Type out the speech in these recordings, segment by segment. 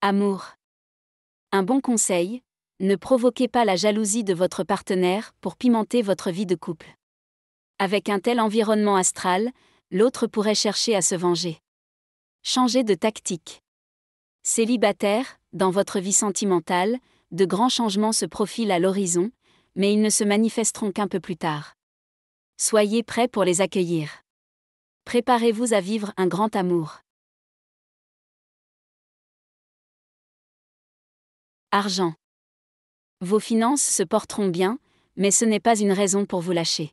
Amour. Un bon conseil, ne provoquez pas la jalousie de votre partenaire pour pimenter votre vie de couple. Avec un tel environnement astral, l'autre pourrait chercher à se venger. Changez de tactique. Célibataire, dans votre vie sentimentale, de grands changements se profilent à l'horizon, mais ils ne se manifesteront qu'un peu plus tard. Soyez prêts pour les accueillir. Préparez-vous à vivre un grand amour. Argent. Vos finances se porteront bien, mais ce n'est pas une raison pour vous lâcher.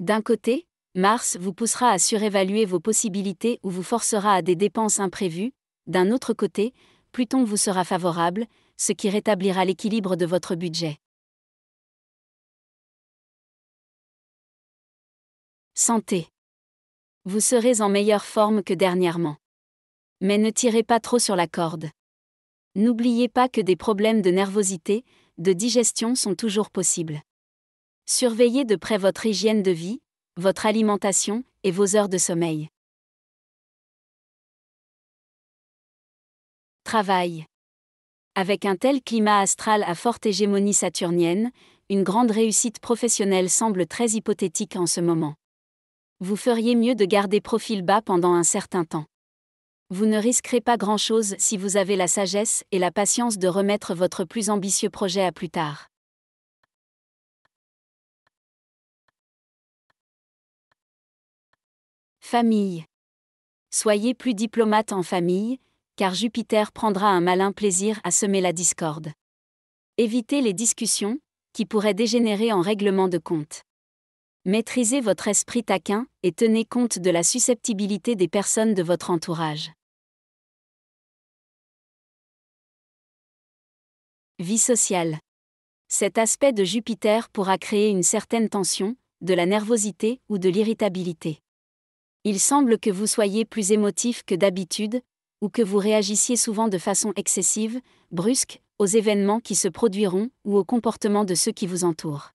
D'un côté, Mars vous poussera à surévaluer vos possibilités ou vous forcera à des dépenses imprévues, d'un autre côté, Pluton vous sera favorable, ce qui rétablira l'équilibre de votre budget. Santé. Vous serez en meilleure forme que dernièrement. Mais ne tirez pas trop sur la corde. N'oubliez pas que des problèmes de nervosité, de digestion sont toujours possibles. Surveillez de près votre hygiène de vie, votre alimentation et vos heures de sommeil. Travail. Avec un tel climat astral à forte hégémonie saturnienne, une grande réussite professionnelle semble très hypothétique en ce moment. Vous feriez mieux de garder profil bas pendant un certain temps. Vous ne risquerez pas grand-chose si vous avez la sagesse et la patience de remettre votre plus ambitieux projet à plus tard. Famille. Soyez plus diplomate en famille, car Jupiter prendra un malin plaisir à semer la discorde. Évitez les discussions, qui pourraient dégénérer en règlement de compte. Maîtrisez votre esprit taquin et tenez compte de la susceptibilité des personnes de votre entourage. Vie sociale. Cet aspect de Jupiter pourra créer une certaine tension, de la nervosité ou de l'irritabilité. Il semble que vous soyez plus émotif que d'habitude, ou que vous réagissiez souvent de façon excessive, brusque, aux événements qui se produiront ou au comportement de ceux qui vous entourent.